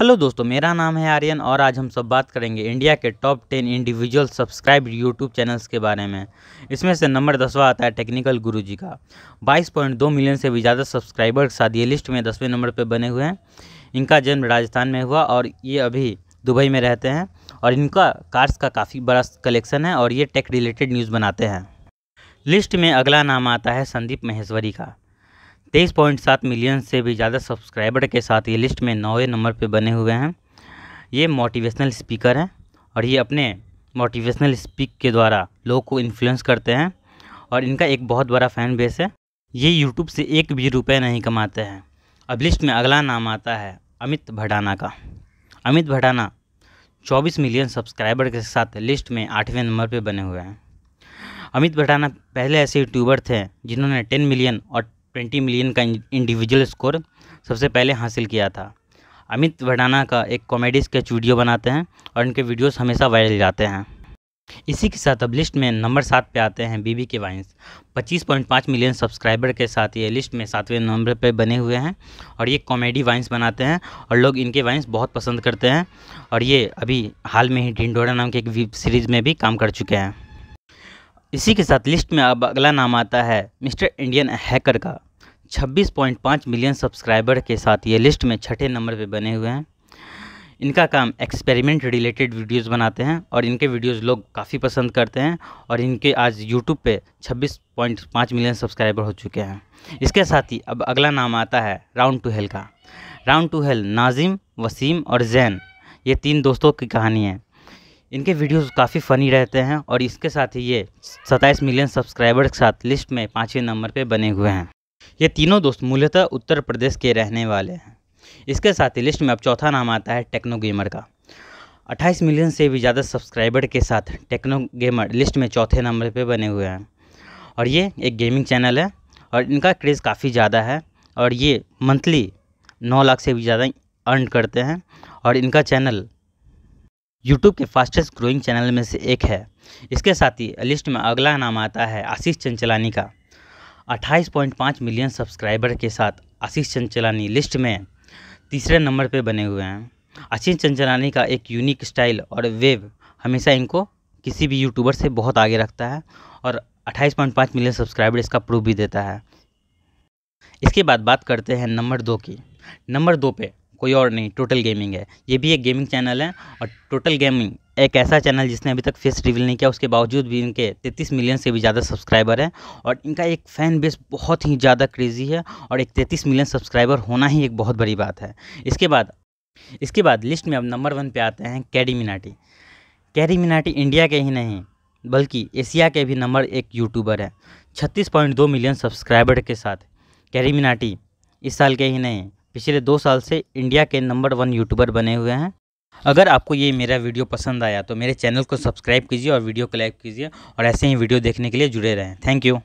hello दोस्तों मेरा नाम है आर्यन और आज हम सब बात करेंगे इंडिया के top ten individual subscribe YouTube channels के बारे में इसमें से नंबर दसवा आता है टेक्निकल गुरुजी का 22.2 मिलियन से भी ज़्यादा सब्सक्राइबर साथ ये लिस्ट में दसवें नंबर पर बने हुए हैं इनका जन्म राजस्थान में हुआ और ये अभी दुबई में रहते हैं और इनका कार्स का काफ़ी बड़ा कलेक्शन है और ये टेक रिलेटेड न्यूज़ बनाते हैं लिस्ट में अगला नाम आता है संदीप महेश्वरी का तेईस पॉइंट सात मिलियन से भी ज़्यादा सब्सक्राइबर के साथ ये लिस्ट में नौवे नंबर पे बने हुए हैं ये मोटिवेशनल स्पीकर हैं और ये अपने मोटिवेशनल स्पीक के द्वारा लोगों को इन्फ्लुएंस करते हैं और इनका एक बहुत बड़ा फ़ैन बेस है ये यूट्यूब से एक भी रुपये नहीं कमाते हैं अब लिस्ट में अगला नाम आता है अमित भडाना का अमित भडाना चौबीस मिलियन सब्सक्राइबर के साथ लिस्ट में आठवें नंबर पर बने हुए हैं अमित भटाना पहले ऐसे यूट्यूबर थे जिन्होंने 10 मिलियन और ट्वेंटी मिलियन का इंडिविजुअल स्कोर सबसे पहले हासिल किया था अमित वडाना का एक कॉमेडी स्केच वीडियो बनाते हैं और इनके वीडियोस हमेशा वायरल जाते हैं इसी के साथ अब लिस्ट में नंबर सात पे आते हैं बीबी के वाइंस 25.5 मिलियन सब्सक्राइबर के साथ ये लिस्ट में सातवें नंबर पे बने हुए हैं और ये कॉमेडी वाइंस बनाते हैं और लोग इनके वाइंस बहुत पसंद करते हैं और ये अभी हाल में ही ढिंडोरा नाम के एक वेब सीरीज़ में भी काम कर चुके हैं इसी के साथ लिस्ट में अब अगला नाम आता है मिस्टर इंडियन हैकर का 26.5 मिलियन सब्सक्राइबर के साथ ये लिस्ट में छठे नंबर पे बने हुए हैं इनका काम एक्सपेरिमेंट रिलेटेड वीडियोस बनाते हैं और इनके वीडियोस लोग काफ़ी पसंद करते हैं और इनके आज यूट्यूब पे 26.5 मिलियन सब्सक्राइबर हो चुके हैं इसके साथ ही अब अगला नाम आता है राउंड टू हेल का round to hell Nazim Wasim और जैन ये तीन दोस्तों की कहानी है इनके वीडियोस काफ़ी फ़नी रहते हैं और इसके साथ ही ये सत्ताईस मिलियन सब्सक्राइबर के साथ लिस्ट में पाँचवें नंबर पे बने हुए हैं ये तीनों दोस्त मूलतः उत्तर प्रदेश के रहने वाले हैं इसके साथ ही लिस्ट में अब चौथा नाम आता है टेक्नो गेमर का 28 मिलियन से भी ज़्यादा सब्सक्राइबर के साथ टेक्नो गेमर लिस्ट में चौथे नंबर पे बने हुए हैं और ये एक गेमिंग चैनल है और इनका क्रेज़ काफ़ी ज़्यादा है और ये मंथली नौ लाख से भी ज़्यादा अर्न करते हैं और इनका चैनल यूट्यूब के फास्टेस्ट ग्रोइंग चैनल में से एक है इसके साथ ही लिस्ट में अगला नाम आता है आशीष चंचलानी का 28.5 मिलियन सब्सक्राइबर के साथ आशीष चंचलानी लिस्ट में तीसरे नंबर पे बने हुए हैं आशीष चंचलानी का एक यूनिक स्टाइल और वेव हमेशा इनको किसी भी यूट्यूबर से बहुत आगे रखता है और 28.5 मिलियन सब्सक्राइबर इसका प्रूफ भी देता है इसके बाद बात करते हैं नंबर दो की नंबर दो पे कोई और नहीं टोटल गेमिंग है ये भी एक गेमिंग चैनल है और टोटल गेमिंग एक ऐसा चैनल जिसने अभी तक फेस रिवील नहीं किया उसके बावजूद भी इनके 33 मिलियन से भी ज़्यादा सब्सक्राइबर हैं और इनका एक फ़ैन बेस बहुत ही ज़्यादा क्रेज़ी है और एक 33 मिलियन सब्सक्राइबर होना ही एक बहुत बड़ी बात है इसके बाद इसके बाद लिस्ट में अब नंबर वन पे आते हैं Carry Minati Carry Minati India के ही नहीं बल्कि एशिया के भी नंबर एक यूट्यूबर है छत्तीस मिलियन सब्सक्राइबर के साथ कैरी मिनाटी इस साल के ही नहीं पिछले दो साल से इंडिया के नंबर वन यूट्यूबर बने हुए हैं अगर आपको ये मेरा वीडियो पसंद आया तो मेरे चैनल को सब्सक्राइब कीजिए और वीडियो को लाइक कीजिए और ऐसे ही वीडियो देखने के लिए जुड़े रहें थैंक यू